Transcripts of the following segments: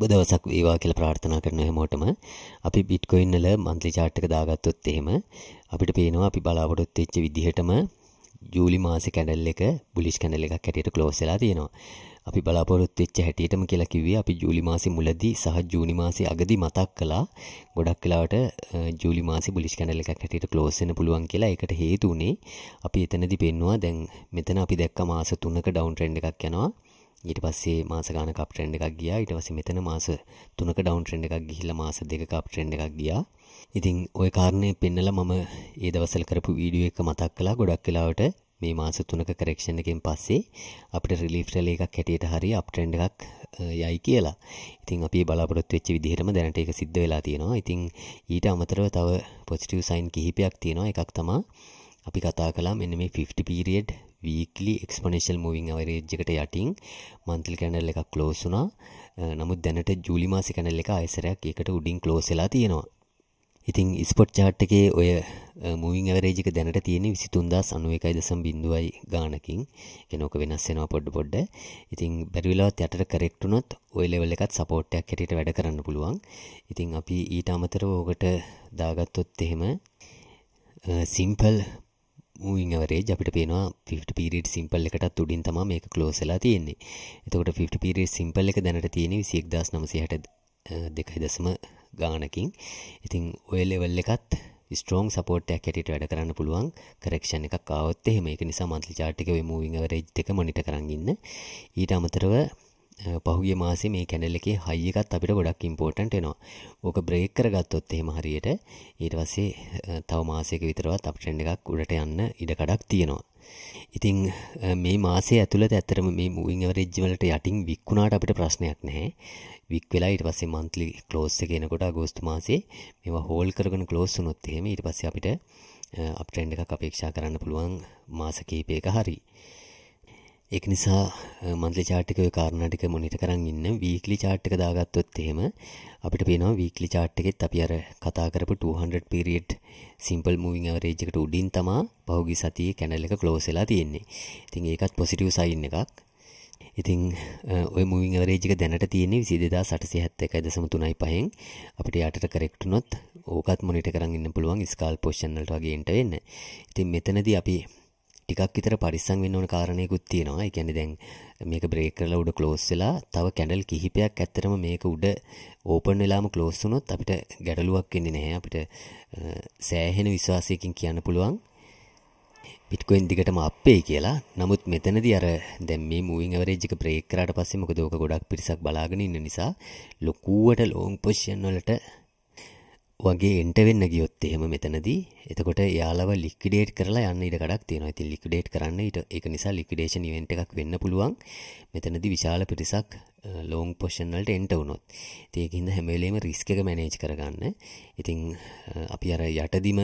සුබ දවසක් වේවා කියලා ප්‍රාර්ථනා කරන හැමෝටම අපි බිට්කොයින් වල monthly chart එක දාගත්තොත් එහෙම අපිට පේනවා අපි බලාපොරොත්තු වෙච්ච විදිහටම ජූලි මාසේ කැඩල් එක බුලිෂ් කැඩල් එකක් හැටියට ක්ලෝස් වෙලා තියෙනවා. අපි බලාපොරොත්තු වෙච්ච හැටියටම කියලා කිව්වේ අපි ජූලි මාසේ මුලදී සහ ජූනි මාසේ අගදී මතක් කළා. ගොඩක් වෙලාවට ජූලි මාසේ බුලිෂ් කැඩල් එකක් හැටියට ක්ලෝස් වෙන්න පුළුවන් කියලා ඒකට හේතු උනේ අපි එතනදී පෙන්නවා දැන් මෙතන අපි දැක්ක මාස 3ක ඩවුන් ට්‍රෙන්ඩ් එකක් යනවා. ඊට පස්සේ මාස ගානක අප් ට්‍රෙන්ඩ් එකක් ගියා ඊට පස්සේ මෙතන මාස 3ක ඩවුන් ට්‍රෙන්ඩ් එකක් ගිහිල්ලා මාස දෙකක අප් ට්‍රෙන්ඩ් එකක් ගියා ඉතින් ওই කාරණේ පෙන්නලා මම ඒ දවස්වල කරපු වීඩියෝ එක මතක් කළා ගොඩක් වෙලාවට මේ මාස 3ක කරෙක්ෂන් එකෙන් පස්සේ අපිට රිලීෆ් රැලි එකක් හැටියට හරි අප් ට්‍රෙන්ඩ් එකක් යයි කියලා. ඉතින් අපි බලාපොරොත්තු වෙච්ච විදිහටම දැනට ඒක සිද්ධ වෙලා තියෙනවා. ඉතින් ඊට අමතරව තව පොසිටිව් සයින් කිහිපයක් තියෙනවා. එකක් තමයි අපි කතා කළා මෙන්න මේ 50 පීරියඩ් වීක්ලි එක්ස්පනේශල් මූවින් අවරේජ්ජකට යටින් මන්තල් කැනල් එකක් ක්ලෝස් වුනා නමුත් දැනට ජූලි මාසි කැනල් එක අයිසරයක් එකට උඩින් ක්ලෝසලා තියෙනවා ඉතිං ස්පොට් චාට් එකේ ඔය මූවින් අවරේජික දැනට තියෙන විසිතුන්දස් අනුව එකයි දසම් බිඳුවයි ගානකින් එනෝක වෙනස් වෙනවා පොඩ්ඩ පොඩ්ඩ ඉතිං බැරිවෙලාවත් යට කරෙක්ටුනොත් ඔය ලෙවල් එකත් සපෝට්ටයක් හැටියට වැඩ කරන්න පුළුවන් ඉතිං අපි ඊට අමතර ඕකට දාගත්තොත් එහෙම සිම්පල් මූවින් අවරේජ් අපිට පේනවා 50 පීරිඩ් සිම්පල් එකටත් උඩින් තමයි මේක ක්ලෝස් වෙලා තියෙන්නේ. එතකොට 50 පීරිඩ් සිම්පල් එක දැනට තියෙන්නේ 21962 ගානකින්. ඉතින් ඔය ලෙවල් එකත් ස්ටෝන් සපෝට් එකක් හැටියට වැඩ කරන්න පුළුවන් කරක්ෂන් එකක් ආවොත් එහෙම ඒක නිසා මන්ත්ලි chart එකේ ඔය moving average එක මොනිටර් කරන් ඉන්න. ඊට අමතරව පහුගිය මාසේ මේ කැනල් එකේ හයි එකත් අපිට ගොඩක් ඉම්පෝටන්ට් වෙනවා. ඕක බ්‍රේක් කරගත්තොත් එහෙම හරියට ඊට පස්සේ තව මාසයක විතරවත් අප් ට්‍රෙන්ඩ් එකක් උඩට යන්න ඉඩ කඩක් තියෙනවා. ඉතින් මේ මාසේ ඇතුළත ඇත්තටම මේ මූවින් ඇවරේජ් වලට යටින් වික්ුණාට අපිට ප්‍රශ්නයක් නැහැ. වික් වෙලා ඊට පස්සේ මන්ත්ලි ක්ලෝස් එක එනකොට අගෝස්තු මාසේ මේවා හෝල් කරගෙන ක්ලෝස් වුණොත් එහෙම ඊට පස්සේ අපිට අප් ට්‍රෙන්ඩ් එකක් අපේක්ෂා කරන්න පුළුවන් මාස කිහිපයක හරි. ඒක නිසා මන්ත්‍රි චාට්ටික ඔය කාරණා ටික මොනිටර් කරන් ඉන්න වීක්ලි චාට් එක දාගත්තොත් එහෙම අපිට පේනවා වීක්ලි චාට් එකෙත් අපි අර කතා කරපු 200 පීරියඩ් සිම්පල් මූවිං ඇවරේජ් එකට උඩින් තමා පහුගිය සතියේ කැනල් එක ක්ලෝස් වෙලා තියෙන්නේ. ඉතින් ඒකත් පොසිටිව් සයින් එකක්. ඉතින් ඔය මූවිං ඇවරේජ් එක දැනට තියෙන්නේ 22871.35 පහෙන් අපිට යටට කරෙක්ට් වුණොත් ඕකත් මොනිටර් කරන් ඉන්න පුළුවන් ස්කාල් පොසිෂන් වලට වගේ එන්ට වෙන්න. ඉතින් මෙතනදී අපි ටිකක් විතර පරිස්සම් වෙන්න ඕන කාරණයකුත් තියෙනවා. ඒ කියන්නේ දැන් මේක බ්‍රේක් කරලා උඩ ක්ලෝස් වෙලා තව කැන්ඩල් කිහිපයක් ඇත්තටම මේක උඩ ඕපන් වෙලාම ක්ලෝස් වුණොත් අපිට ගැටලුවක් වෙන්නේ නැහැ. අපිට සෑහෙන විශ්වාසයකින් කියන්න පුළුවන් පිටකොයින් දිගටම අප්පේ කියලා. නමුත් මෙතනදී අර දැන් මේ මූවින් ඇවරේජ් එක බ්‍රේක් කරාට පස්සේ මොකද ඕක ගොඩක් පිරිසක් බලාගෙන ඉන්න නිසා ලොකුවට ලොන් පොසිෂන් වලට වගේ එන්ට වෙන්න ගියොත් එහෙම මෙතනදී එතකොට යාලව ලික්විඩේට් කරලා යන්න ඉඩ කඩක් තියෙනවා. ඉතින් ලික්විඩේට් කරන්න ඊට ඒක නිසා ලික්විඩේෂන් ඉවෙන්ට් එකක් වෙන්න පුළුවන්. මෙතනදී විශාල පිරිසක් ලෝං පොෂන් වලට එන්ට වුණොත්. ඉතින් ඒකින්ද හැම වෙලේම රිස්ක් එක මැනේජ් කරගන්න. ඉතින් අපි අර යටදිම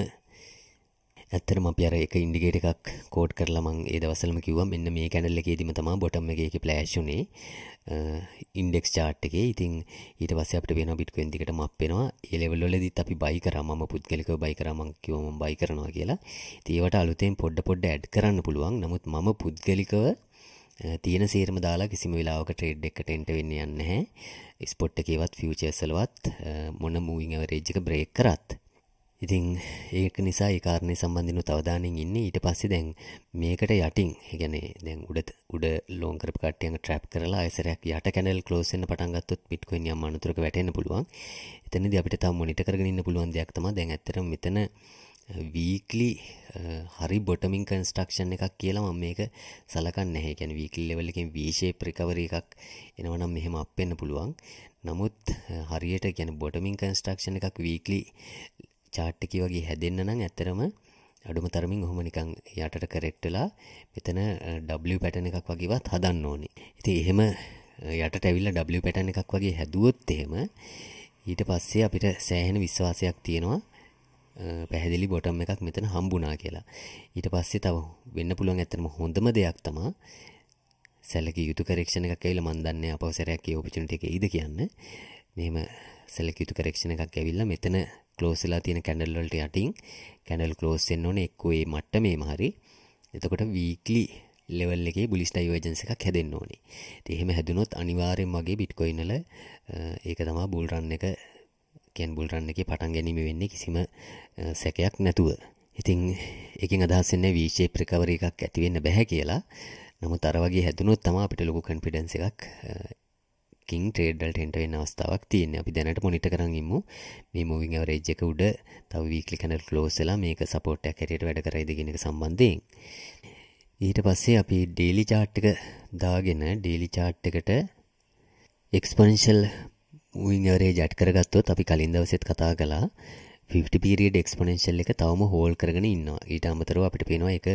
ඇත්තරම අපි අර එක ඉන්ඩිකේට එකක් කෝඩ් කරලා මං ඒ දවසලම කිව්වා මෙන්න මේ කැනල් එකේදීම තමයි බොටම් එකේ ප්ලෑෂ් උනේ. ඉන්ඩෙක් චාට් එකේ ඉතින් ඊට පස්සේ අපිට වෙන බිට්කොයින් දිගටම අප් වෙනවා. ඒ ලෙවල් වලදීත් අපි බයි කරා මම පුද්ගලිකව බයි කරා මං කිව්වා මම බයි කරනවා කියලා. ඉතින් ඒවට අලුතෙන් පොඩ පොඩ ඇඩ් කරන්න පුළුවන්. නමුත් මම පුද්ගලිකව තියෙන සේරම දාලා කිසිම වෙලාවක ට්‍රේඩ් එකකට එන්ට වෙන්නේ නැහැ. ස්පොට් එකේවත් ෆියුචර්ස් වලවත් මොන මූවිං ඇවරේජ් එක බ්‍රේක් කරත්. ඉතින් ඒක නිසා ඒ කාරණේ සම්බන්ධිනු තවදානෙන් ඉන්නේ ඊට පස්සේ දැන් මේකට යටින් ඒ දැන් උඩ උඩ ලෝන් කරපු කට්ටියන් ට්‍රැප් කරලා ආයසරයක් යට කැනල් ක්ලෝස් වෙන්න පටන් ගත්තොත් බිට්කොයින් යම් අනතුරක වැටෙන්න පුළුවන්. එතනදී අපිට තව මොනිටර් කරගෙන ඉන්න පුළුවන් දෙයක් තමයි දැන් ඇත්තටම මෙතන වීකලි හරි බොටමින් කන්ස්ටක්ෂන් එකක් කියලා මම මේක සලකන්න හැ ගැන වීකල් ලෙවල්ලකින් වීශේප ප්‍රකවර එකක් එනවනම් මෙහෙම අපෙන්න්න පුළුවන් නමුත් හරියට ගැන බොටමින් කන්ස්ටක්ෂන් එකක් වීකලි චාට්ටකි වගේ හැදෙන්න්න නම් ඇත්තරම අඩුම තරමින් හොම නිකං යටට කරෙක්්ටලා මෙතන ඩ පැටන එකක් වගේවත් හදන්න ඕනේ ඉති එහෙම යට ඇවිල්ල ඩ පැටන එකක් වගේ හැදුවොත් එහෙම ඊට පස්සේ අපිට සෑහෙන විශ්වාසයක් තියෙනවා පැහැදිලි බොටම් එකක් මෙතන හම්බුනා කියලා ඊට පස්සේ තව වෙන්න පුළුවන් ඇතරම හොඳම දෙයක් තමා සැලක යුතු කරක්ෂණ එකක් ඇවිල මන්දන්න අපවසරයක් ඔපිචනට එක ඉද කියන්න මෙම සැලක යුතු කරක්ෂණ එකක් ඇවිල්ල මෙතන ක්ලෝස් වෙලා තියෙන කැන්ඩල් වලට යටින් කැන්ඩල් ක්ලෝස් වෙන්න ඕනේ එක්කෝ ඒ මට්ටමේම හරි එතකොට වීක්ලි ලෙවල් එකේ බුලිස් ඩයිවර්ජන්ස් එකක් හැදෙන්න ඕනේ. ඉතින් එහෙම හැදුනොත් අනිවාර්යෙන් මගේ බිට්කොයින් වල ඒක තමයි බුල් රන් එක කියන්නේ බුල් රන් එකේ පටන් ගැනීම වෙන්නේ කිසිම සැකයක් නැතුව. ඉතින් එකෙන් අදහස් වෙන්නේ V shape recovery එකක් ඇති වෙන්න බෑ කියලා. නමුත් අර වගේ හැදුනොත් තමයි අපිට ලොකු confidence එකක් කින් ට්‍රේඩ්ඩල්ට එට වෙන අවස්ථාවක් තියන අපි දැනට මොනිට කරගම්මු මේ මූවිං අවරේජ්ජක උඩ තව වීකලි කනල් ලෝසලා මේක සපෝට්ට කැරයට වැඩ කරයිදගෙනක සම්බන්ධයෙන් ඊට පස්සේ අපි ඩේලි චාට්ටක දාගෙන ඩේලි චාට්ටකට එක්ස්පනශල් මූවිං අවරේ ජට් කරගත්තොත් අපි කලින් දවසෙත් කතා කලා 50 පීරියඩ් එක්ස්පොනෙන්ෂල් එක තවම හෝල් කරගෙන ඉන්නවා. ඊට අමතරව අපිට පේනවා ඒක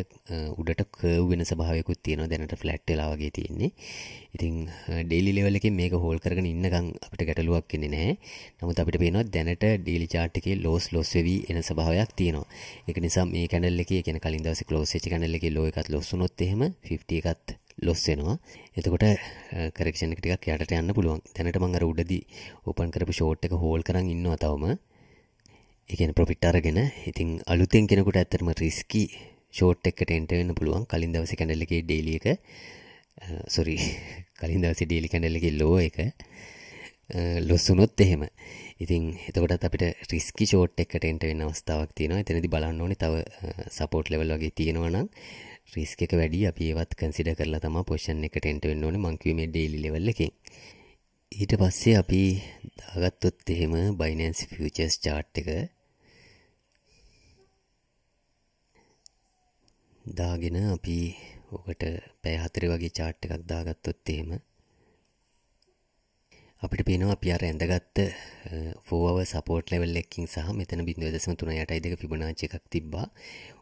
උඩට කර්ව් වෙන ස්වභාවයකුත් තියෙනවා දැනට ෆ්ලැට් වෙලා වගේ තියෙන්නේ. ඉතින් ඩේලි ලෙවල් එකේ මේක හෝල් කරගෙන ඉන්නකම් අපිට ගැටලුවක් එන්නේ නැහැ. නමුත් අපිට පේනවා දැනට ඩේලි chart එකේ loss loss වෙවි එන ස්වභාවයක් තියෙනවා. ඒක නිසා මේ කැනල් එකේ කියන කලින් දවසේ close වෙච්ච කැනල් එකේ low එකත් loss වුණොත් එහෙම 50 එකත් ලොස් වෙනවා එතකොට කරක්ෂණ ටිකක් යටට යන්න පුළුවන් දැනට මං අර උඩදී ඕපන් කරපු ෂෝට් එක හෝල් කරන් ඉන්නවා තවම එකන පොෆිට් අරගෙන ඉතින් අලුතෙන් කෙනකුට ඇත්තරම රිස්කි ෂෝට් එකට එන්ටවෙන්න පුළුවන් කලින් දවස කැඩල්ලගේ ඩේලියක සොරි කලින් දවස ඩේලි කැඩල්ලගේ ලෝ එක ලොස්සුනොත් uh, එහෙම ඉතින් එතකොටත් අපිට රිස්කි ෂෝට් එකට එන්ට වෙන අවස්ථාවක් තියෙනවා එතනති බලන්න ඕනි තව සපෝට් uh, ලෙවල් වගේ තියෙනවනම් රිස්ක එක වැඩි අපි ඒවත් කන්සිඩ කරලා තම පොෂන් එකට එන්ට වෙන්න ඕන මංකිවීමේ ඩේලි ලෙවල්ල එකින් ඊට පස්සේ අපි දාගත්තොත් එහෙම බයිනන්ස් ෆචර්ස් චාට් එක දාගෙන අපි ඔකට පැය හතර වගේ චාට් එකක් දාගත්තොත් එහෙම අපිට පේනවා අපි අර ඇඳගත්ත 4hour support level එකකින් සහ මෙතන 0.3 යටයි දෙක Fibonacci එකක් තිබ්බා.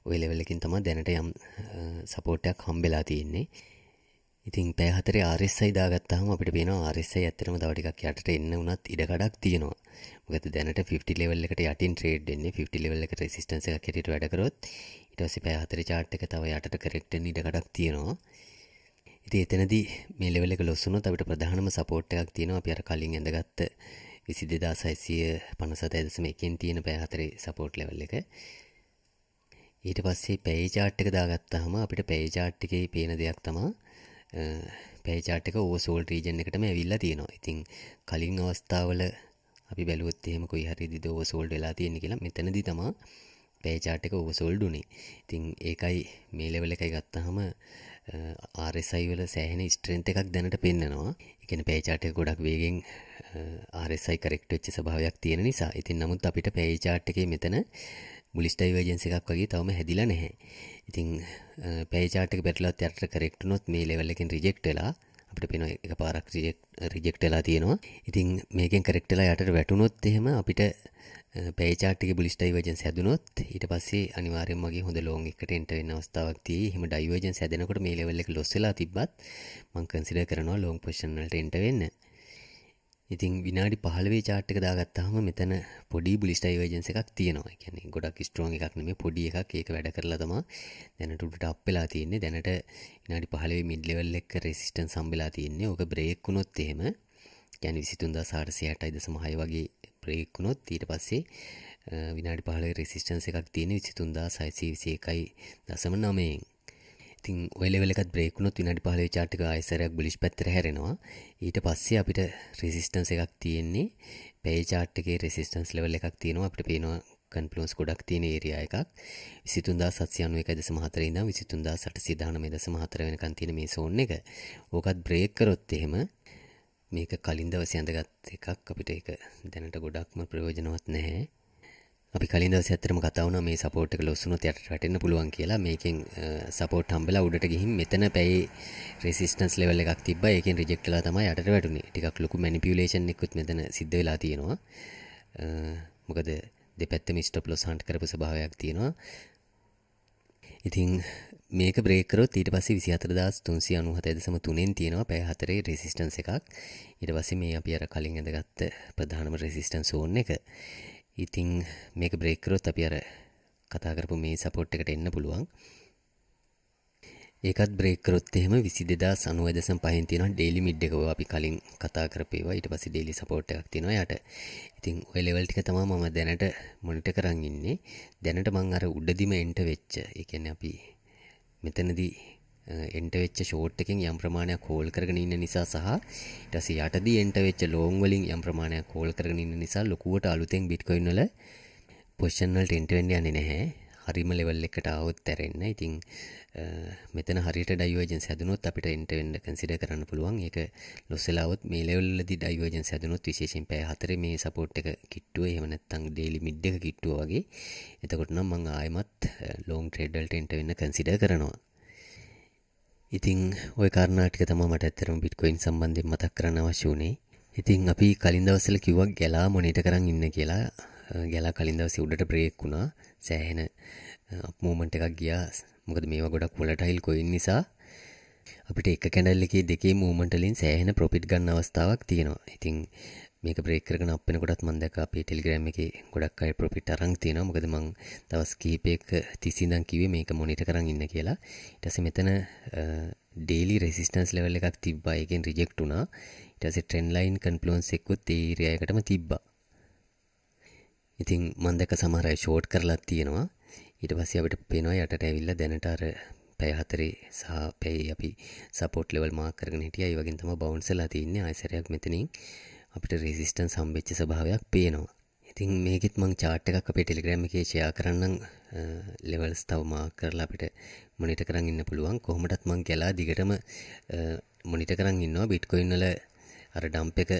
ওই level එකකින් තමයි දැනට යම් support එකක් හම්බෙලා තියෙන්නේ. ඉතින් පැය හතරේ RSI දාගත්තාම අපිට පේනවා RSI ඇත්තටම තව ටිකක් යටට එන්න උනත් ඉඩ කඩක් තියෙනවා. මොකද දැනට 50 level එකට යටින් trade වෙන්නේ 50 level එකට resistance එකක් හැටියට වැඩ කරොත් ඉටවසි පෑ හතර චාට් එක තව යටට කරෙක්ටෙන් ඉඩකඩක් තියෙනවා ඉති එතනද මේලෙවල ලොස්සුන අපට ප්‍රධානම සපෝට් එකක් තියෙනවා අප අර කලින් ඇඳගත්ත විසි දෙදා සයිසිය පනසත ඇදසම එකෙන් තියෙන පෑහතරේ සපෝට් ලෙවල් එක ඊට පස්සේ පැයිචාට්ක දාගත්තාහම අපිට පැයිචාට්ටිකේ පේන දෙයක් තමා පැචාටක ඕසෝල් රීජන් එකටම ඇවිල්ලා තියෙනවා ඉතිං කලින් අවස්ථාවල අපි බැලුවත්තෙම කොයි හරි දිද ඕසෝල්ඩ් වෙලා තියෙන කියලා මෙතනදි තමා පේචාට් එක ඕක සොල්ඩුනි ඉතින් ඒකයි මේ ලෙවල එකයි ගත්තහම ආරෙසයි වල සෑහෙන ස්ට්‍රෙන්ත් එකක් දැනට පෙන්න්නනවා එකන පේචාටය ගොඩක් වේගෙන් ආරෙසයි කරෙක්ට වෙච්ච සභාවයක් තියෙන නිසා ඉතින් නමුත් අපිට පේචාට් එකේ මෙතන මුලිස්ටයිවර්ජන්ස එකක් වගේ තවම හැදිල නැහැ ඉතින් පේචාටක පැටලත් යට කරෙක්ටනොත් මේ ලෙවල්ලකින් රිජෙක්ටලා අපිට පෙන එක පාරක් රිජෙක්ටලා තියෙනවා ඉතින් මේකෙන් කරෙක්ටලා යට වැටුණොත් එහෙම අපිට පේචාටික බලිස්ටයි වජන් සැදනොත් ඊට පස්සේ අනිවාරයමගේ හොඳ ලෝන් එකට එන්ටවෙන්න අවස්ථාවක්ති හම ඩයිවජන් සැදනකට මේ ලෙවල්ලෙක් ලොස්සලා තිබත් මංකන්සිඩ කරනවා ලෝන් පෂනල්ට එන්ට වෙන්න ඉතින් විනාඩි පහලවේ චාට්ක දාගත්තාම මෙතන පොඩි බුලිස්ටයිවජන්ස එකක් තියෙනවා කියන්නේ ගොඩක් ස්ට්‍රෝන් එකක් නෙමේ පොඩි එකක් ඒක වැඩ කරලා තමා දැනටුට අප්පෙලා තියෙන්නේ දැනට විනාඩි පහලවේ මිඩ්ලෙවල් එක්ක රෙසිස්ටන් සම්බෙලා තියෙන්නේ ඕක බ්‍රේක් වුණොත් එහෙම කියන්නේ 23468යි දශමහය වගේ බ්‍රේක් වුණොත් ඊට පස්සේ විනාඩි පහලවේ රෙසිස්ටන්ස් එකක් තියෙන්නේ 23621යි දශම 9න් ඉතින් ඔයලෙවලකත් බ්‍රේකුණොත් විනට පහල චාටික අයිසරයක් බලිෂ් පැත්තර හැරෙනවා ඊට පස්සේ අපිට රෙසිස්ටන්ස එකක් තියෙන්නේ පේචාට්ගේ රෙසිස්ටන්ස් ලෙවල් එකක් තියෙනවා අපට පේනවා කන්පලෝස් ගොඩක් තියෙන ඒරයා එකක් විසිතුන්දා සත්්‍යයනුව එක දස මහතරඉද විසිතුන්දා සට සිධානම දස මහතර වෙනකන් තියෙන මේ සෝන් එක ඕකත් බ්‍රේක්කරොත් එහෙම මේක කලින් දවසයඳගත් එකක් අපිට එක දැනට ගොඩක්ම ප්‍රයෝජනවත් නැහැ අපි කලින් දවස් ඇත්තටම කතා වුණා මේ සපෝට් එක ලොස් වුණොත් යටට වැටෙන්න පුළුවන් කියලා. මේකෙන් සපෝට් හම්බෙලා උඩට ගිහින් මෙතන පැයේ රෙසිස්ටන්ස් ලෙවල් එකක් තිබ්බා. ඒකෙන් රිජෙක්ට් වෙලා තමයි යටට වැටුනේ. ටිකක් ලොකු මැනිපියුලේෂන් එකකුත් මෙතන සිද්ධ වෙලා තියෙනවා. මොකද දෙපැත්තම ස්ටොප් ලොස් හන්ට් කරපු ස්වභාවයක් තියෙනවා. ඉතින් මේක බ්‍රේකරොත් ඊට පස්සේ 24397.3න් තියෙනවා පැය 4 රෙසිස්ටන්ස් එකක්. ඊට පස්සේ මේ අපි අර කලින් ඇඳගත්ත ප්‍රධානම රෙසිස්ටන්ස් ඕන් එක. ඉතිං මේක බ්‍රේකරොත් අපි අර කතාකරපු මේ සපෝට් එකට එන්න පුළුවන් ඒකත් බ්‍රේකරොත් එහෙම විසි දෙදා සනුව දසම් පහන් තියෙන ඩේලි මිඩ් එකව අපි කලින් කතා කරපේවා ඊට පස්සේ ඩේලි සපෝට් එකක් තියෙනවා යට ඉතිං ඔය ලෙවල් ටික තමා මම දැනට මොනිට කරන් ඉන්නේ දැනට මං අර උඩදිම එන්ට වෙච්ච එකන අපි මෙතනදී එන්ට වෙච්ච ෂෝට් එකෙන් යම් ප්‍රමාණයක් හෝල් කරගෙන ඉන්න නිසා සහ ඊට පස්සේ යටදී එන්ට වෙච්ච ලෝන් වලින් යම් ප්‍රමාණයක් හෝල් කරගෙන ඉන්න නිසා ලොකුවට අලුතෙන් බිට්කොයින් වල පොසිෂන් වලට එන්ට වෙන්න යන්නේ නැහැ. හරිම ලෙවල් එකට આવොත් තැරෙන්න. ඉතින් මෙතන හරියට ඩයිවර්ජන්ස් හැදුනොත් අපිට එන්ට වෙන්න කන්සිඩර් කරන්න පුළුවන්. ඒක ලොස් වෙලා આવොත් මේ ලෙවල් වලදී ඩයිවර්ජන්ස් හැදුනොත් විශේෂයෙන් පැය 4 මේ සපෝට් එක කිට්ටුව එහෙම නැත්නම් ඩේලි මිඩ් එක කිට්ටුව වගේ. එතකොට නම් මම ආයෙමත් ලොන් ට්‍රේඩ් වලට එන්ට වෙන්න කන්සිඩර් කරනවා. ඉතිං ඔය කාරණාටික තම මට ඇත්තරම බිට්කොයින් සම්බන්ධය මතක් කරන්න අවශ්‍ය වුණේ ඉතිං අපි කලින්දවසල කිවක් ගැලා මොනිට කරන්න ඉන්න කියලා ගැලා කලින්දවසි උඩට බ්‍රේක් වුණා සෑහෙන මූමන්ට එකක් ගියා මොකද මේවා ගොඩක් කොලටයිල් කොයින් නිසා අපිට එක කැඩල්ලකේ දෙකේ මූමන්ටලින් සෑහෙන ප්‍රොපිට් ගන්න අවස්ථාවක් තියෙනවා ඉතිං මේක බ්‍රේකරගෙන අපන ගොඩත් මන්දක අපේ ටෙල්ග්‍රම් එක ගොඩක් අයි ප්‍රොපිට අරං තියෙන මොකද මං දවස් කීපයක තිසිදං කිවේ මේක මොනිට කරන්න ඉන්න කියලා ඉටස මෙතන ඩේලි රෙසිස්ටන්ස් ලෙවල් එකක් තිබ්බා එකෙන් රිජෙක්් වුනා ඉටස ට්‍රෙන්ලයින් කන්පලෝන්ස් එක්කුත් තේරයකටම තිබ්බා ඉතින් මන්දක සමහරයි ෂෝට් කරලත් තියෙනවා ඊට පස්සේ අපිට පේනවා යටට ඇවිල්ල දැනට අර පැයහතරේ සහ පැයි අපි සපෝට් ලෙවල් මාකරගෙන හිටියයි වගින් තම බවන්සලා තින්නේ අයිසරයක් මෙතනින් අපිට රෙසිස්ටන් සම්බච්ච ස්භාවයක් පේනවා ඉතින් මේකෙත් මං චාට් එකක් අපේ ටෙලිග්‍රෑම් එකේ ෂෙයා කරන්නම් ලෙවල්ස් තව මාක් කරලා අපිට මොනිට කරන් ඉන්න පුළුවන් කොහොමටත් මං ගැලා දිගටම මොනිට කරන් ඉන්නවා බිට්කොයින් වල අර ඩම්ප් එක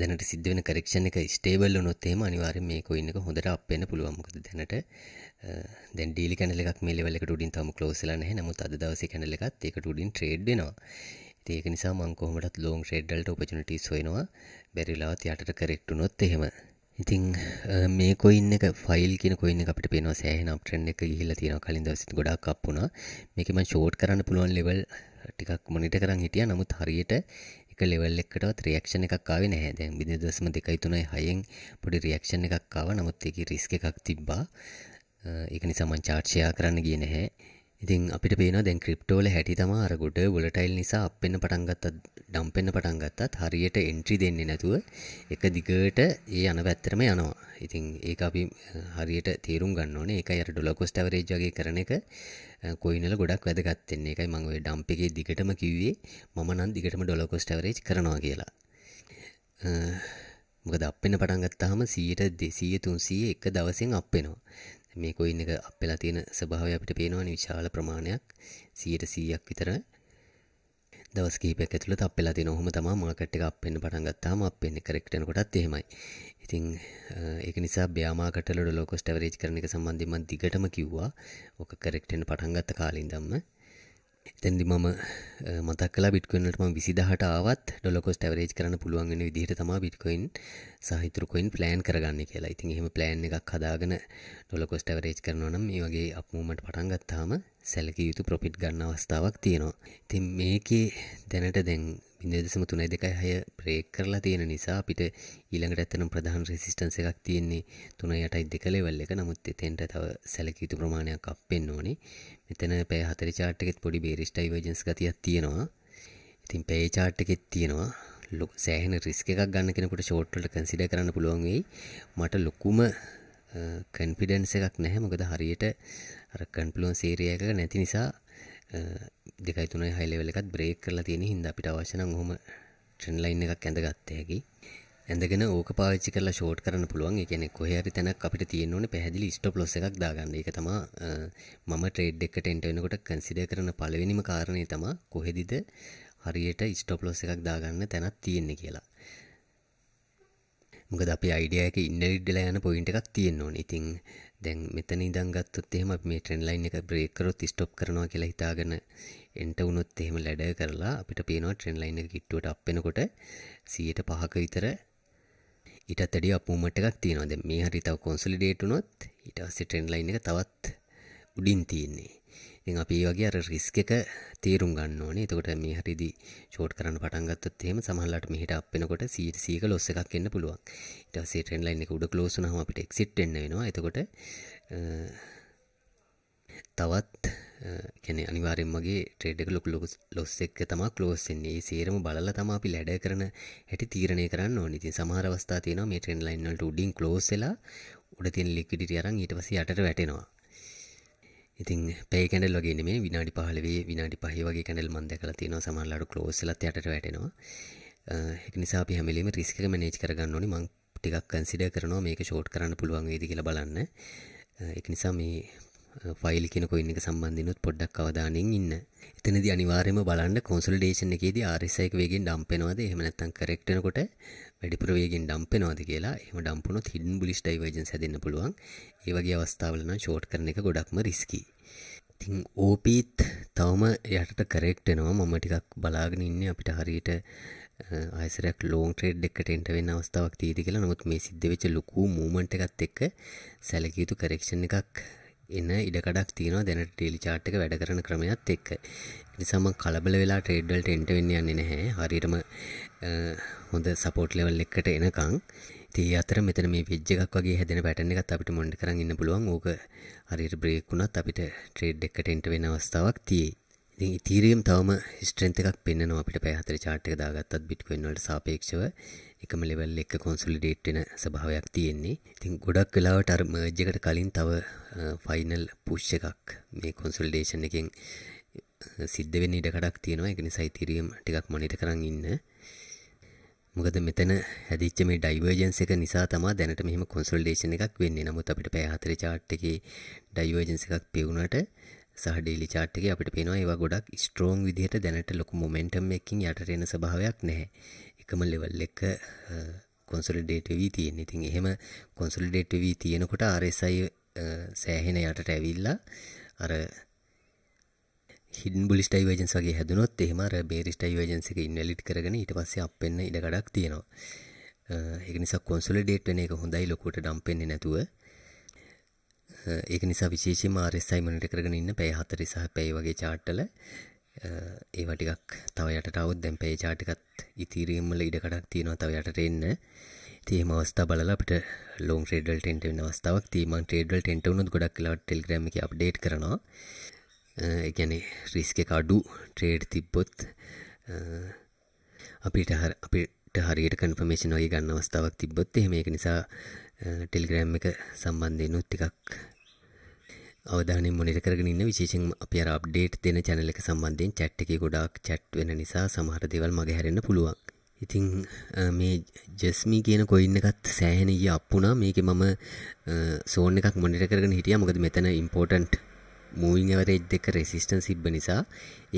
දැනට සිද්ධ වෙන කරෙක්ෂන් එක ස්ටේබල් වුණොත් එහෙම අනිවාර්යෙන් මේ කොයින් එක හොඳට අප් වෙන්න පුළුවන් මොකද දැනට දැන් ඩීලි කැනල් එකක් මේ ලෙවල් එකට උඩින් තවම ක්ලෝස් වෙලා නැහැ නමුත් අද දවසේ කැනල් එකත් ඒකට උඩින් ට්‍රේඩ් වෙනවා ඉතින් ඒක නිසා මම කොහොමදත් ලොන් ට්‍රේඩ් වලට ඔපචුනිටිස් හොයනවා බැරි වෙලාවත් යටට කරෙක්ට් වුණොත් එහෙම. ඉතින් මේ කොයින් එක ෆයිල් කියන කොයින් එක අපිට පේනවා සෑහෙන අප් ට්‍රෙන්ඩ් එක ගිහිල්ලා තියෙනවා කලින් දවසෙත් ගොඩාක් අප් වුණා. මේකේ මම ෂෝට් කරන්න පුළුවන් ලෙවල් ටිකක් මොනිටර් කරන් හිටියා. නමුත් හරියට එක ලෙවල් එකටවත් රියක්ෂණ එකක් ආවේ නැහැ. දැන් 0.2 6න් පොඩි රියක්ෂණ එකක් ආවා. නමුත් ඒකේ රිස්ක් එකක් තිබ්බා. ඒක නිසා මම chart share කරන්න ගියේ නැහැ. ඉතින් අපිට පේන දැන් ක්‍රිප්ටෝල හැටි තම අරගොඩ ගොලටයිල් නිසා අපෙන්න්න පටන්ගත්තත් ඩම්පෙන්න්න පටන්ගත්තත් හරියට එන්ට්‍රි දෙන්නේ නැතුව එක දිගට ඒ යන පැත්තරම යනවා ඉතින් ඒ අපි හරියට තේරුම් ගන්න ඕනේ එක යට ඩොලකොස්ටවරේජගේ කරන එක කොයිනල ගොඩක් වැදගත්තෙන්නේ එකයි මංවේ ඩම්පිගේ දිගටම කිව්වේ මනන් දිගටම ඩොලකොස්ටවරේජ් කරනවා කියලා මොකද අපෙන්න්න පටන්ගත්තාම සීයට දෙසීය තුන්සී එක දවසින් අපෙනවා මේ කොයින් එක අපෙලා තියෙන ස්වභාවය අපිට පේනවනේ විශාල ප්‍රමාණයක් 100%ක් විතර දවස් කීපයක් ඇතුළත අප් වෙලා තියෙන ඔහොම තමයි මාකට් එක අප් වෙන්න පටන් ගත්තාම අප් වෙන්නේ කරෙක්ට් වෙනකොටත් එහෙමයි. ඉතින් ඒක නිසා බෙයා මාකට් වල ඩොලර් කොස්ට් ඇවරේජ් කරන එක සම්බන්ධයෙන් මම දිගටම කිව්වා. ඔක කරෙක්ට් වෙන්න පටන් ගත්ත කාලේ ඉඳන්ම. එතැදි මම මතක්ල බිටකොයින්ටම විසිදහට ආවත් ඩොලකොස් ටවරේජ් කරන්න පුළුවන් වෙන විදිහට තම බිටකොයින් සාහිතුරකොයින් ප්ලෑන් කරගන්න කියලා ඉතින් එහෙම ප්ලෑන් එකක් හදාගෙන ඩොලකොස් ටවරේජ් කරනවනම් මේ වගේ අපමූමට පටන් ගත්තාම සැලක යුතු ප්‍රොපිට් ගන්න අවස්ථාවක් තියෙනවා තින් මේකේ දැනට දැන් බිඳදසම තුනයි දෙකයි හය ප්‍රේක් කරලා තියෙන නිසා අපිට ඊළඟට ඇත්තනම් ප්‍රධාන රෙසිස්ටන්ස එකක් තියෙන්නේ තුන යටයි දෙකලෙවල් එක නමුත් එතෙන්ට තව සැලකීතු ප්‍රමාණයක් අපෙන් ඕනේ මෙතන පෑ හතරි චාට්ටකෙත් පොඩි බේරිස්ටයි වජන්ස් ගතියක් තියෙනවා ඉතින් පේ චාට්ටකෙත් තියෙනවා ලොක සෑහෙන රිස්ක එකක් ගන්න කෙනකට ෂෝට්ට කැසිඩ කරන්න පුළුවන් වෙයි මට ලොකුම කන්පිඩන්ස එකක් නැහැ මොකද හරියට අර කන්පලුවන් සේරිය එක නැති නිසා දෙකයි තුනයි හයි ලෙවල් එකත් බ්‍රේක් කරලා තියෙන හින්දා අපිට අවශ්‍ය නම් ඔහොම ට්‍රෙන් ලයින් එකක් ඇඳ ගත්ත හැකි. ඇඳගෙන ඕක පාවිච්චි කරලා ෂෝට් කරන්න පුළුවන්. ඒ කියන්නේ කොහේ හරි තැනක් අපිට තියෙන්න ඕනේ පැහැදිලි ස්ටොප් ලොස් එකක් දාගන්න. ඒක තමයි මම ට්‍රේඩ් එකට එන්ටර් වෙනකොට කන්සිඩර් කරන පළවෙනිම කාරණේ තමයි කොහෙදිද හරියට ස්ටොප් ලොස් එකක් දාගන්න තැනක් තියෙන්නේ කියලා. මොකද අපි අයිඩියා එක ඉන්නරිඩ්ඩලා යන පොයින්ට් එකක් තියෙන්න ඕනේ. ඉතින් දැන් මෙතන ඉඳන් ගත්තොත් එහෙම අපි මේ ට්‍රෙන් ලයින් එක බ්‍රේක් කරොත් ස්ටොප් කරනවා කියලා හිතාගෙන එන්ට වුණොත් එහෙම ලැඩ කරලා අපිට පේනවා ට්‍රෙන් ලයින් එක කිට්ටුවට අප් වෙනකොට 105ක විතර ඊටත් වැඩිය අප් මූවමන්ට් එකක් තියෙනවා. දැන් මේ හරිය තව කොන්සොලිඩේට් වුණොත් ඊට පස්සේ ට්‍රෙන් ලයින් එක තවත් උඩින් තියෙන්නේ. ඉතින් අපි මේ වගේ අර රිස්ක් එක තේරුම් ගන්න ඕනේ. එතකොට මේ හරියදි ෂෝට් කරන්න පටන් ගත්තොත් එහෙම සමහරලාට මෙහෙට අප් වෙනකොට 100ක ලොස් එකක් එන්න පුළුවන්. ඊට පස්සේ ට්‍රෙන්ඩ් ලයින් එක උඩ ක්ලෝස් වුණාම අපිට එක්සිට් වෙන්න වෙනවා. එතකොට තවත් කැනෙ අනිවාරෙන් මගේ ට්‍රේඩක ලොක ලොක ලොස් එක්ක තම කලෝස්සෙන්නේ සේරම බලල තම අපි ලැඩ කරන හැටි තීරණය කරන්න ඕනිති සමහරවස්ථා තියෙන මේ ට්‍රෙන් ලයින්නල්ට උඩින් කලෝස්සලා උඩ තින් ලික්විඩිට අරන් ඊට පසි අට වැටෙනවා ඉතින් පේ කැඩල් වගේ මේ විනාඩි පහලවේ විනාඩි පහහි වගේ කැඩල් මන්ද කල තියෙන සමල්ලාඩු කලෝස්සලත් යට වැටෙනවා නිසා පිහමිලීම රිස්ක මනේජ් කරගන්න ඕනි මං ටිකක් කන්සිඩ කරනවා මේක ෂෝට් කරන්න පුළුවන් වේදි කියලා බලන්න එක නිසා මේ ෆයිල් කෙන කොයින්න එක සම්බන්ධනුත් පොඩ්ඩක් අවධානයෙන් ඉන්න එතනද අනිවාර්යම බලන්න කොන්සල්ඩේෂන එකේද ආරිසයික වේගෙන් ඩම්පෙනවාද එහමනත්තන් කරෙක්ටනකොට වැඩිපුර වේගෙන් ඩම්පෙනවාද කියලා එම ඩම්පනොත් හිඩන් බුලිස් ඩයිවර්ජන් හැදන්න පුළුවන් ඒවගේ අවස්ථාවලන ෂෝට් කරන එක ගොඩක්ම රිස්කී ඉතිං ඕපීත් තවම යටට කරෙක්ටනවා මම ටිකක් බලාගෙන ඉන්න අපිට හරියට ආසරක් ලෝන් ට්‍රේඩ් එකට එන්ට වෙන්න අවස්ථාවක් තීති කියලා නමුත් මේ සිද්ධ වෙච්ච ලොකු මූමන්ට එකත් එක්ක සැලකීතු කරෙක්ෂණ එකක් එන ඉඩකඩක් තියෙනවා දැනට ටෙලි chart එක වැඩ කරන ක්‍රමයක් එක්ක. ඒ නිසා මම කලබල වෙලා ට්‍රේඩ් වලට එන්ටර් වෙන්න යන්නේ නැහැ. හරියටම හොඳ සපෝට් ලෙවල් එකකට එනකන්. ඉතින් අතර මෙතන මේ පෙජ් එකක් වගේ හැදෙන පැටර්න් එකත් අපිට මොනිටර් කරන් ඉන්න පුළුවන්. ඕක හරියට බ්‍රේක් වුණත් අපිට ට්‍රේඩ් එකකට එන්ටර් වෙන්න අවස්ථාවක් තියෙයි. ඉතින් ඉතීරියම් තවම ස්ට්‍රෙන්ත් එකක් පෙන්වනවා අපිට පැය 4 chart එක දාගත්තත් බිට්කොයින් වලට සාපේක්ෂව. එකම ලෙවල් එක කොන්සුලිඩේට් වෙන ස්වභාවයක් තියෙන්නේ. ඉතින් ගොඩක් වෙලාවට අර මර්ජ් එකට කලින් තව ෆයිනල් පුෂ් එකක් මේ කොන්සොලිඩේෂන් එකෙන් සිද්ධ වෙන්න ඉඩ කඩක් තියෙනවා. ඒක නිසා ඉතිරියම් ටිකක් මොනිටර් කරන් ඉන්න. මොකද මෙතන හැදිච්ච මේ ඩයිවර්ජන්ස් එක නිසා තමයි දැනට මෙහෙම කොන්සොලිඩේෂන් එකක් වෙන්නේ. නමුත් අපිට පැය 4 chart එකේ ඩයිවර්ජන්ස් එකක් පෙවුනට සහ ඩේලි chart එකේ අපිට පේනවා ඒවා ගොඩක් ස්ට්‍රෝං විදිහට දැනට ලොකු මොමන්ටම් එකකින් යටට එන ස්වභාවයක් නැහැ. එකම ලෙවල් එක කොන්සුලිඩේට වී තියෙන් ඉතින් එහෙම කොන්සුලිඩේට වී තියෙනකොට ආරෙසයි සෑහෙන යටට ඇවිල්ලා අර හින් බොලි ටයිවජන්ස් වගේ හැදුනොත් එහෙම අර බේරි ටයිවජන්ස එක ඉන්වැලිට් කරගෙන ඊට පස්සේ අපෙන්න ඉඩ ගඩක් තියෙනවා ඒක නිසා කොන්සුලිඩේට් වෙන එක හොඳයි ලොකුට ඩම්පෙන්නේ නැතුව ඒක නිසා විශේෂ මාරෙස්සයි මනට කරගෙන ඉන්න පැය හතරි සහ පැයි වගේ චාට්ටල ඒවා ටිකක් තව යටට આવුත් දැන් පේජා ටිකත් ඉතිරියෙන් වල ඉඩකඩක් තියෙනවා තව යටට එන්න. ඉතින් මේ අවස්ථාව බලලා අපිට ලොන් ට්‍රේඩ් වලට එන්ට් වෙන අවස්ථාවක් තියෙනවා. මම ට්‍රේඩ් වලට එන්ට් වුණොත් ගොඩක් වෙලාවට Telegram එකේ අප්ඩේට් කරනවා. ඒ කියන්නේ රිස්ක් එක අඩු ට්‍රේඩ් තිබ්බොත් අපිට අපිට හරියට කන්ෆර්මේෂන් වගේ ගන්න අවස්ථාවක් තිබ්බොත් එහෙම ඒක නිසා ටෙලිග්‍රෑම් එක සම්බන්ධයෙන් උත් ටිකක් අවධානය මොනිට කරගෙන ඉන්න විශේෂයෙන් අපි අර අප්ඩේට් දෙන channel එක සම්බන්ධයෙන් chat එකේ ගොඩාක් chat වෙන නිසා සමහර දේවල් මගේ හැරෙන්න පුළුවන්. ඉතින් මේ ජස්මි කියන coin එකත් සෑහෙන ඊයේ අප් වුණා. මේකේ මම zone එකක් මොනිටර් කරගෙන හිටියා. මොකද මෙතන important moving average දෙක resistance ඉබ්බ නිසා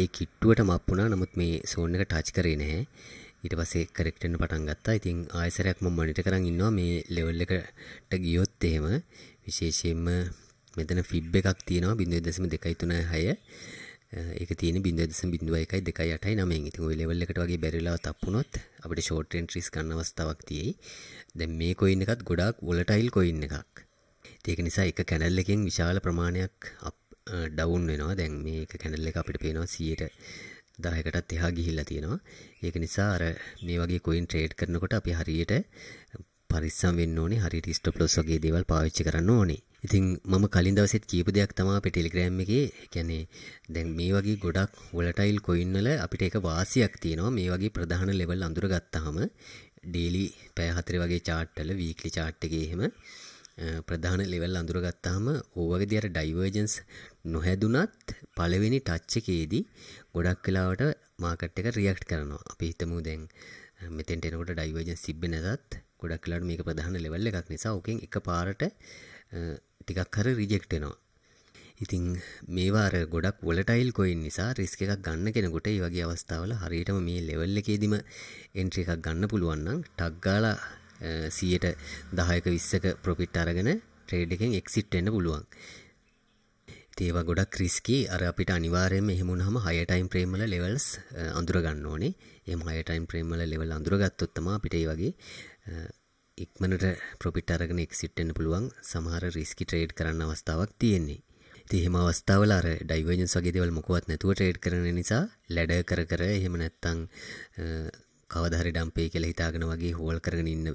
ඒ කිට්ටුවටම අප් වුණා. නමුත් මේ zone එක touch කරේ නැහැ. ඊට පස්සේ correct වෙන්න පටන් ගත්තා. ඉතින් ආයෙසරයක් මම මොනිටර් කරන් ඉන්නවා මේ level එකට ගියොත් එහෙම විශේෂයෙන්ම මෙතන ෆිබ් එකක් තියෙනවා බිඳුව දසම දෙකයි තුන හය ඒක තියෙන බිඳුව දසම බිඳුව එකයි දෙකයි අටයි නමෙන් ඉතින් ඔය ලෙවල් එකට වගේ බැරිලා තප්පුනොත් අපිට ෂෝට් එන්ට්‍රීස් ගන්න අවස්ථාවක් තියෙයි දැන් මේ කොයින් එකත් ගොඩාක් වොලටයිල් කොයින් එකක් ඒක නිසා එක කැනල් එකෙන් විශාල ප්‍රමාණයක් ඩවුන් වෙනවා දැන් මේ එක කැනල් එක අපිට පේනවා 100ට දහයකටත් එහා ගිහිල්ලා තියෙනවා ඒක නිසා අර මේ වගේ කොයින් ට්‍රේඩ් කරනකොට අපි හරියට පරිස්සම් වෙන්න ඕනේ හරියට ස්ටොප් ලොස් වගේ දේවල් පාවිච්චි කරන්න ඕනේ ඉතින් මම කලින් දවසෙත් කියපු දෙයක් තමා අපේ ටෙලිග්‍රෑම් එකේ කියන්නේ දැන් මේ වගේ ගොඩක් වොලටයිල් කොයින් වල අපිට ඒක වාසියක් තියෙනවා මේ වගේ ප්‍රධාන ලෙවල් අඳුර ගත්තාම ඩේලි පැය හතරේ වගේ chart වල වීක්ලි chart එකේ එහෙම ප්‍රධාන ලෙවල් අඳුර ගත්තාම ඕවගේ දිහට ඩයිවර්ජන්ස් නොහැදුනත් පළවෙනි ටච් එකේදී ගොඩක් වෙලාවට මාකට් එක රියැක්ට් කරනවා. අපි හිතමු දැන් මෙතෙන්ට එනකොට ඩයිවර්ජන්ස් තිබ්බේ නැතත් ගොඩක් වෙලාවට මේක ප්‍රධාන ලෙවල් එකක් නිසා ඕකෙන් එක පාරට ටිකක් හර රිජෙක්ටෙනවා ඉතිං මේවාර ගොඩක් වලටයිල් කොයින් නිසා රිස්ක එකක් ගන්න කෙනකොට ඒ වගේ අවස්ථාවල හරියටම මේ ලෙවල් එකේදීම එන්ට්‍ර එකක් ගන්න පුළුවන්නම් ටක්ගාලා සියට දහයක විස්සක ප්‍රොපිට් අරගෙන ට්‍රේඩ් එකෙන් එක්සිට්ටෙන්න්න පුළුවන් ඒවා ගොඩක් ක්‍රිස්කි අර අපිට අනිවාරයෙන් එහෙමුණහම හයටයිම් ප්‍රේමල ලෙවල්ස් අඳුරගන්න ඕනේ එම හයටයිම් ප්‍රේමල ලෙවල් අඳුරගත්තොත්තම අපිට ඒ වගේ ඉක්මනට ප්‍රොපිට් අරගෙන එක්සිට් වෙන්න පුළුවන් සමහර රිස්කි ට්‍රේඩ් කරන්න අවස්ථාවක් තියෙන්නේ. ඉතින් එහෙම අවස්ථාවල අර ඩයිවර්ජන්ස් වගේ දේවල් මොකවත් නැතුව ට්‍රේඩ් කරන නිසා ලැඩ කර කර එහෙම නැත්තම් කවදාහරි ඩම්පේ කියලා හිතාගෙන වගේ හෝල් කරගෙන ඉන්න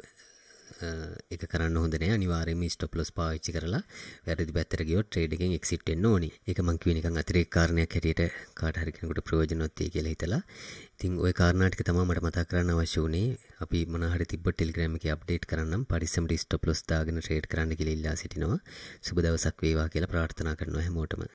එක කරන්න හොඳන අනිවාරම ස්ටොප්ලොස් පාච්චි කරලා වැරදි බැත්තරගෝ ට්‍රේඩකින් එක්සිටෙන් ඕනි එක මංකිවනිකන් අතරේකාරණයක් හැටියට කාටහරිකෙනකට ප්‍රෝජනොත්තේ කියලා හිතලා ඉතින් ඔය කාරණාටික තම මට මතා කරන්න අවශ්‍ය වුණේ අපි මනහරි තිබ ටෙල්ග්‍රම එක අප්ඩේට් කරන්නම් පරිස්සමට ස්ටොප්ලොස් දාගෙන ට්‍රේඩ් කරන්න කියලා ඉල්ලා සිටිනවා සුබ දවසක් වේවා කියලා ප්‍රාර්ථනා කරනවා හැමෝටම